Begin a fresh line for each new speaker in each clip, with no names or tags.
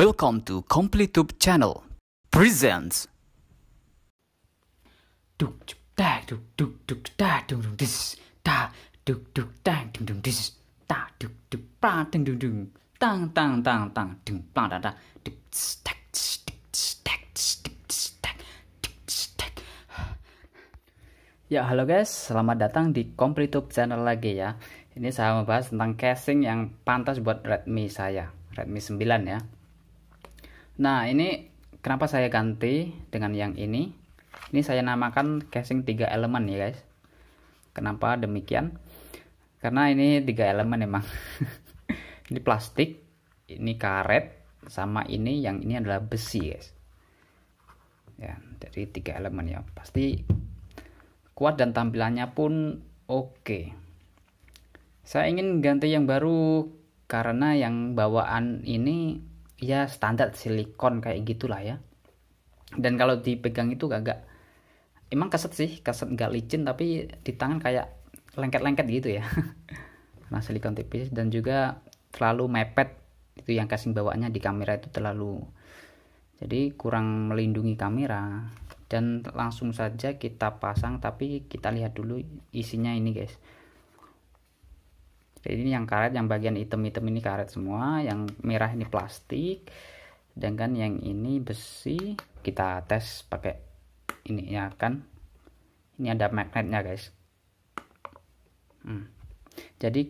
Welcome to Complete Tube channel presents. Ya halo guys, selamat datang di Tube channel lagi ya. Ini saya membahas tentang casing yang pantas buat Redmi saya, Redmi 9 ya. Nah, ini kenapa saya ganti dengan yang ini? Ini saya namakan casing tiga elemen ya, guys. Kenapa demikian? Karena ini tiga elemen emang. ini plastik, ini karet, sama ini yang ini adalah besi, guys. Ya, jadi tiga elemen ya. Pasti kuat dan tampilannya pun oke. Saya ingin ganti yang baru karena yang bawaan ini ya standar silikon kayak gitulah ya dan kalau dipegang itu gak agak emang keset sih keset gak licin tapi di tangan kayak lengket-lengket gitu ya nah silikon tipis dan juga terlalu mepet itu yang casing bawaannya di kamera itu terlalu jadi kurang melindungi kamera dan langsung saja kita pasang tapi kita lihat dulu isinya ini guys jadi ini yang karet yang bagian item-item ini karet semua yang merah ini plastik sedangkan yang ini besi kita tes pakai ini ya kan ini ada magnetnya guys hmm. jadi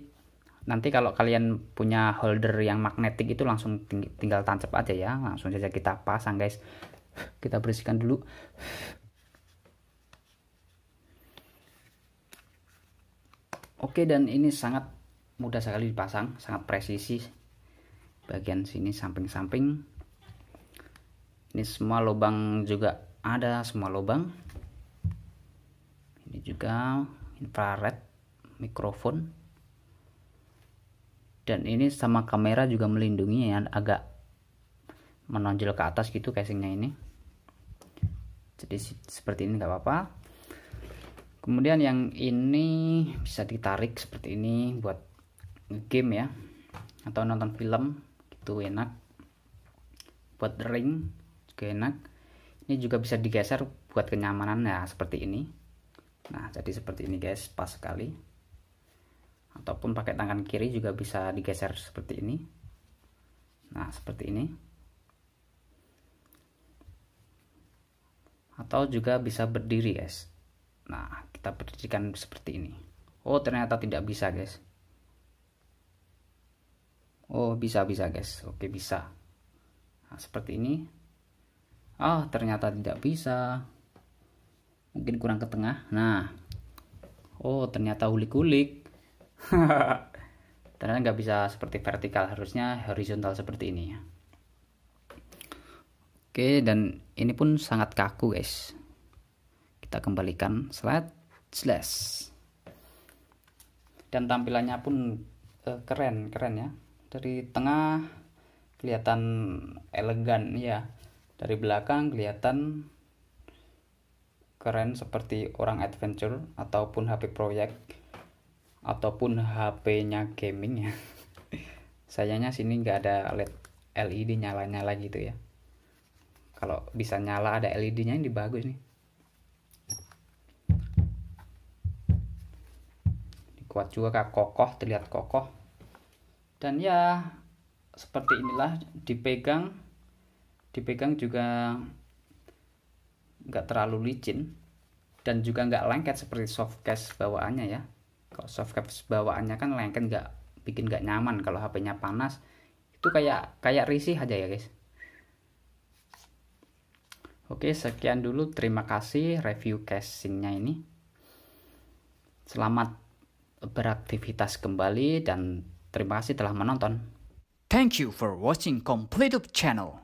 nanti kalau kalian punya holder yang magnetik itu langsung tinggal tancap aja ya langsung saja kita pasang guys kita bersihkan dulu Oke dan ini sangat mudah sekali dipasang sangat presisi bagian sini samping-samping ini semua lubang juga ada semua lubang ini juga infrared mikrofon dan ini sama kamera juga melindungi ya agak menonjol ke atas gitu casingnya ini jadi seperti ini nggak apa-apa kemudian yang ini bisa ditarik seperti ini buat game ya atau nonton film itu enak buat ring juga enak ini juga bisa digeser buat kenyamanan ya seperti ini nah jadi seperti ini guys pas sekali ataupun pakai tangan kiri juga bisa digeser seperti ini nah seperti ini atau juga bisa berdiri guys nah kita berdirikan seperti ini oh ternyata tidak bisa guys oh bisa bisa guys oke bisa nah, seperti ini ah oh, ternyata tidak bisa mungkin kurang ke tengah nah oh ternyata ulik-ulik ternyata nggak bisa seperti vertikal harusnya horizontal seperti ini ya Oke, dan ini pun sangat kaku, guys. Kita kembalikan slide slash. Dan tampilannya pun eh, keren, keren ya dari tengah kelihatan elegan ya dari belakang kelihatan keren seperti orang adventure ataupun HP proyek ataupun HP-nya gaming ya sayangnya sini nggak ada LED LED nyala-nyala gitu ya kalau bisa nyala ada LED-nya ini bagus nih kuat juga kak kokoh terlihat kokoh dan ya seperti inilah dipegang dipegang juga nggak terlalu licin dan juga nggak lengket seperti soft case bawaannya ya kalau soft case bawaannya kan lengket nggak bikin nggak nyaman kalau HP-nya panas itu kayak kayak risih aja ya guys Oke sekian dulu terima kasih review casingnya ini selamat beraktivitas kembali dan Terima kasih telah menonton. Thank you for watching Up channel.